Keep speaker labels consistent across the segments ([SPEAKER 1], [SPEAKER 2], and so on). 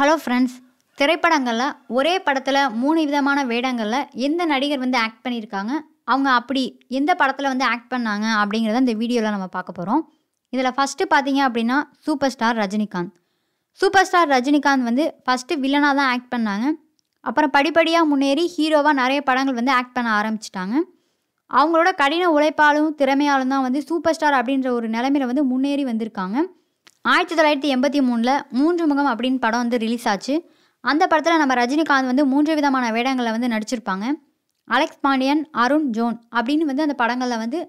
[SPEAKER 1] hello friends திரைப்படங்களில் ஒரே படத்தில் மூணு விதமான வேடங்களில் எந்த நடிகர் வந்து ஆக்ட் பண்ணியிருக்காங்க அவங்க அப்படி எந்த படத்தில் வந்து ஆக்ட் பண்ணாங்க அப்படிங்கிறத இந்த வீடியோவில் நம்ம பார்க்க போகிறோம் இதில் ஃபஸ்ட்டு பார்த்தீங்க அப்படின்னா super star Rajinikanth super star Rajinikanth வந்து ஃபஸ்ட்டு வில்லனாக தான் ஆக்ட் பண்ணாங்க அப்புறம் படிப்படியாக முன்னேறி ஹீரோவாக நிறைய படங்கள் வந்து ஆக்ட் பண்ண ஆரம்பிச்சிட்டாங்க அவங்களோட கடின உழைப்பாலும் திறமையாலும் தான் வந்து சூப்பர் ஸ்டார் அப்படின்ற ஒரு நிலைமையில வந்து முன்னேறி வந்திருக்காங்க ஆயிரத்தி தொள்ளாயிரத்தி எண்பத்தி மூணில் மூன்று முகம் அப்படின்னு படம் வந்து ரிலீஸ் ஆச்சு அந்த படத்தில் நம்ம ரஜினிகாந்த் வந்து மூன்று விதமான வேடங்களில் வந்து நடிச்சிருப்பாங்க அலெக்ஸ் பாண்டியன் அருண் ஜோன் அப்படின்னு வந்து அந்த படங்களில் வந்து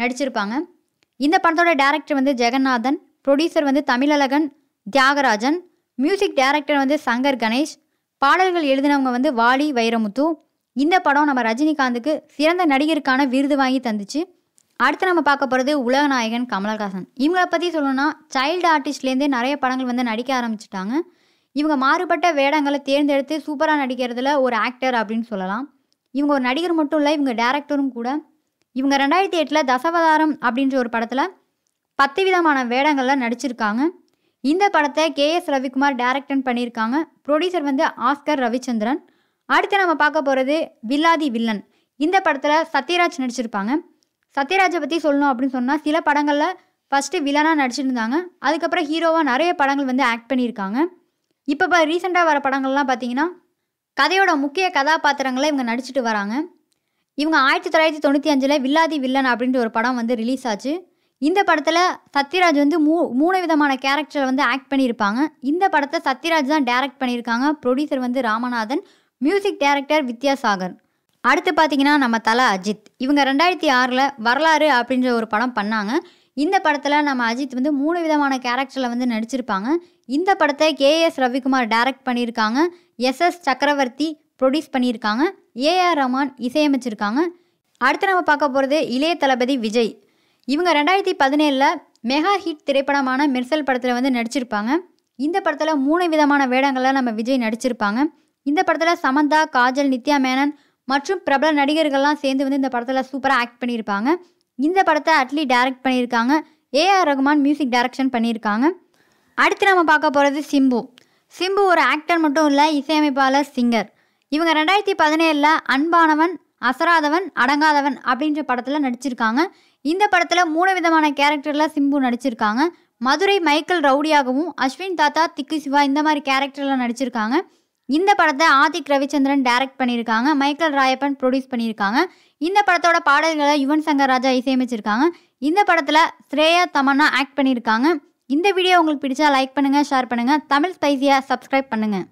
[SPEAKER 1] நடிச்சிருப்பாங்க இந்த படத்தோட டேரக்டர் வந்து ஜெகநாதன் ப்ரொடியூசர் வந்து தமிழழகன் தியாகராஜன் மியூசிக் டைரக்டர் வந்து சங்கர் கணேஷ் பாடல்கள் எழுதினவங்க வந்து வாலி வைரமுத்து இந்த படம் நம்ம ரஜினிகாந்துக்கு சிறந்த நடிகருக்கான விருது வாங்கி தந்துச்சு அடுத்து நம்ம பார்க்க போகிறது உலகநாயகன் கமலஹாசன் இவங்களை பற்றி சொல்லணும்னா சைல்டு ஆர்டிஸ்ட்லேருந்தே நிறைய படங்கள் வந்து நடிக்க ஆரம்பிச்சிட்டாங்க இவங்க மாறுபட்ட வேடங்களை தேர்ந்தெடுத்து சூப்பராக நடிக்கிறதுல ஒரு ஆக்டர் அப்படின்னு சொல்லலாம் இவங்க ஒரு நடிகர் மட்டும் இல்லை இவங்க டேரக்டரும் கூட இவங்க ரெண்டாயிரத்தி எட்டில் தசவதாரம் அப்படின்ற ஒரு படத்தில் பத்து விதமான வேடங்களில் நடிச்சிருக்காங்க இந்த படத்தை கே எஸ் ரவிக்குமார் டேரக்டன் பண்ணியிருக்காங்க ப்ரொடியூசர் வந்து ஆஸ்கர் ரவிச்சந்திரன் அடுத்து நம்ம பார்க்க போகிறது வில்லாதி வில்லன் இந்த படத்தில் சத்யராஜ் நடிச்சிருப்பாங்க சத்யராஜை பற்றி சொல்லணும் அப்படின்னு சொன்னால் சில படங்களில் ஃபஸ்ட்டு வில்லனாக நடிச்சிருந்தாங்க அதுக்கப்புறம் ஹீரோவாக நிறைய படங்கள் வந்து ஆக்ட் பண்ணியிருக்காங்க இப்போ இப்போ ரீசெண்டாக வர படங்கள்லாம் பார்த்தீங்கன்னா கதையோட முக்கிய கதாபாத்திரங்களை இவங்க நடிச்சிட்டு வராங்க இவங்க ஆயிரத்தி தொள்ளாயிரத்தி தொண்ணூற்றி அஞ்சில் வில்லாதி வில்லன் அப்படின்ற ஒரு படம் வந்து ரிலீஸ் ஆச்சு இந்த படத்தில் சத்யராஜ் வந்து மூ மூணு விதமான கேரக்டரை வந்து ஆக்ட் பண்ணியிருப்பாங்க இந்த படத்தை சத்யராஜ் தான் டைரக்ட் பண்ணியிருக்காங்க ப்ரொடியூசர் வந்து ராமநாதன் மியூசிக் டைரக்டர் வித்யாசாகர் அடுத்து பார்த்தீங்கன்னா நம்ம தலை அஜித் இவங்க ரெண்டாயிரத்தி ஆறில் வரலாறு அப்படின்ற ஒரு படம் பண்ணாங்க இந்த படத்தில் நம்ம அஜித் வந்து மூணு விதமான கேரக்டரில் வந்து நடிச்சிருப்பாங்க இந்த படத்தை கேஎஸ் ரவிக்குமார் டைரக்ட் பண்ணியிருக்காங்க எஸ்எஸ் சக்கரவர்த்தி ப்ரொடியூஸ் பண்ணியிருக்காங்க ஏஆர் ரமான் இசையமைச்சிருக்காங்க அடுத்து நம்ம பார்க்க போகிறது இளைய தளபதி விஜய் இவங்க ரெண்டாயிரத்தி பதினேழில் மெகா ஹிட் திரைப்படமான மிர்சல் படத்தில் வந்து நடிச்சிருப்பாங்க இந்த படத்தில் மூணு விதமான வேடங்களில் நம்ம விஜய் நடிச்சிருப்பாங்க இந்த படத்தில் சமந்தா காஜல் நித்யா மேனன் மற்றும் பிரபல நடிகர்கள்லாம் சேர்ந்து வந்து இந்த படத்தில் சூப்பராக ஆக்ட் பண்ணியிருப்பாங்க இந்த படத்தை அட்லி டைரக்ட் பண்ணியிருக்காங்க ஏஆர் ரகுமான் மியூசிக் டைரக்ஷன் பண்ணியிருக்காங்க அடுத்து நம்ம பார்க்க போகிறது சிம்பு சிம்பு ஒரு ஆக்டர் மட்டும் இல்லை இசையமைப்பாளர் சிங்கர் இவங்க ரெண்டாயிரத்தி பதினேழில் அன்பானவன் அசராதவன் அடங்காதவன் அப்படின்ற படத்தில் நடிச்சிருக்காங்க இந்த படத்தில் மூணு விதமான கேரக்டரில் சிம்பு நடிச்சிருக்காங்க மதுரை மைக்கேல் ரவுடியாகவும் அஸ்வின் தாத்தா திக்கு சிவா இந்த மாதிரி கேரக்டரில் நடிச்சிருக்காங்க இந்த படத்தை ஆதிக் ரவிச்சந்திரன் டைரக்ட் பண்ணியிருக்காங்க மைக்கேல் ராயப்பன் ப்ரொடியூஸ் பண்ணியிருக்காங்க இந்த படத்தோட பாடல்களை யுவன் சங்கர் ராஜா இசையமைச்சிருக்காங்க இந்த படத்தில் ஸ்ரேயா தமன்னா ஆக்ட் பண்ணியிருக்காங்க இந்த வீடியோ உங்களுக்கு பிடிச்சா லைக் பண்ணுங்கள் ஷேர் பண்ணுங்கள் தமிழ் ஸ்பைசியாக சப்ஸ்கிரைப் பண்ணுங்கள்